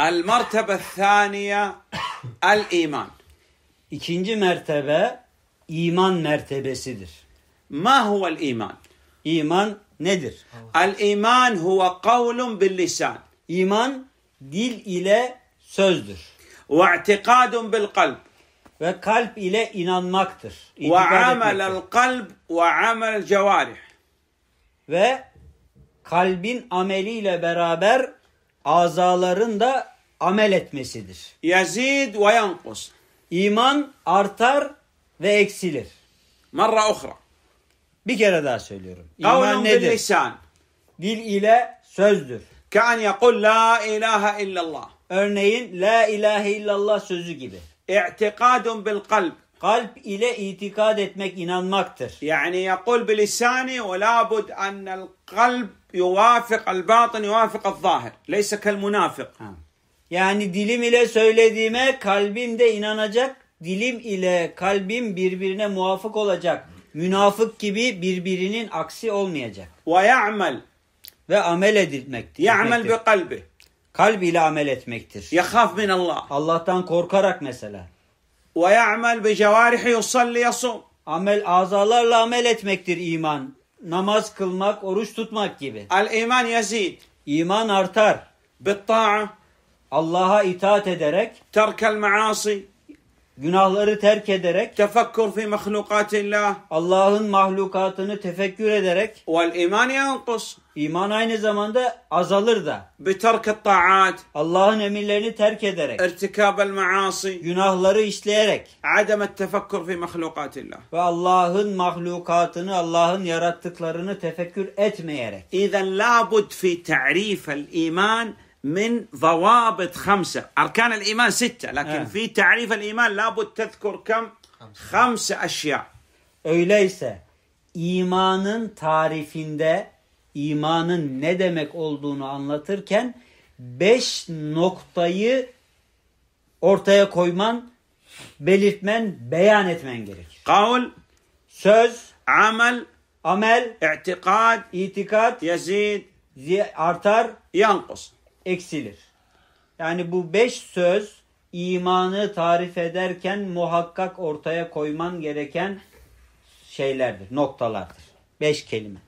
El-mertebe thaniye el-iman. İkinci mertebe iman mertebesidir. Ma huvel iman? İman nedir? El-iman huve kavlun bil lisan. İman dil ile sözdür. Ve i'tikadun bil kalp. Ve kalp ile inanmaktır. Ve amel amelel kalp ve amel cevarih. Ve kalbin ameliyle beraber azaların da amel etmesidir. Yazid ve yankus. İman artar ve eksilir. Marra uhra. Bir kere daha söylüyorum. İman nedir? Lisan. Dil ile sözdür. Kan yakul la ilahe illallah. Örneğin la ilahe illallah sözü gibi. İ'tikadun bil kalb kalp ile itikad etmek, inanmaktır. Yani yakul bilisani ve labud enel kalb yuvafik el batın yuvafik el zahir. Leyse kel münafık. Yani dilim ile söylediğime kalbim de inanacak. Dilim ile kalbim birbirine muvafık olacak. Münafık gibi birbirinin aksi olmayacak. Ve ya'mel. Ve amel edilmektir. Ya'mel bi kalbi. Kalb ile amel etmektir. Yahaf min Allah. Allah'tan korkarak mesela. Ve ya'mel bi cevarihi yusalli yasum. Amel azalarla amel etmektir iman. Namaz kılmak, oruç tutmak gibi. Al iman yazid. İman artar. Bit ta'a. Allah'a itaat ederek. Terkel maasi günahları terk ederek tefekkür fi mahlukatillah Allah'ın mahlukatını tefekkür ederek vel iman yanqus iman aynı zamanda azalır da bi terket taat Allah'ın emirlerini terk ederek irtikab irtikabel maasi günahları işleyerek ademet tefekkür fi mahlukatillah ve Allah'ın mahlukatını Allah'ın yarattıklarını tefekkür etmeyerek izen la bud fi ta'rif el iman من ضوابط خمسة أركان الإيمان ستة لكن آه. في تعريف الإيمان لابد تذكر كم خمسة أشياء Öyleyse imanın tarifinde imanın ne demek olduğunu anlatırken beş noktayı ortaya koyman, belirtmen, beyan etmen gerekir. Kavl, söz, amel, amel, itikad, itikad, yazid, artar, yankus eksilir. Yani bu beş söz imanı tarif ederken muhakkak ortaya koyman gereken şeylerdir, noktalardır. Beş kelime.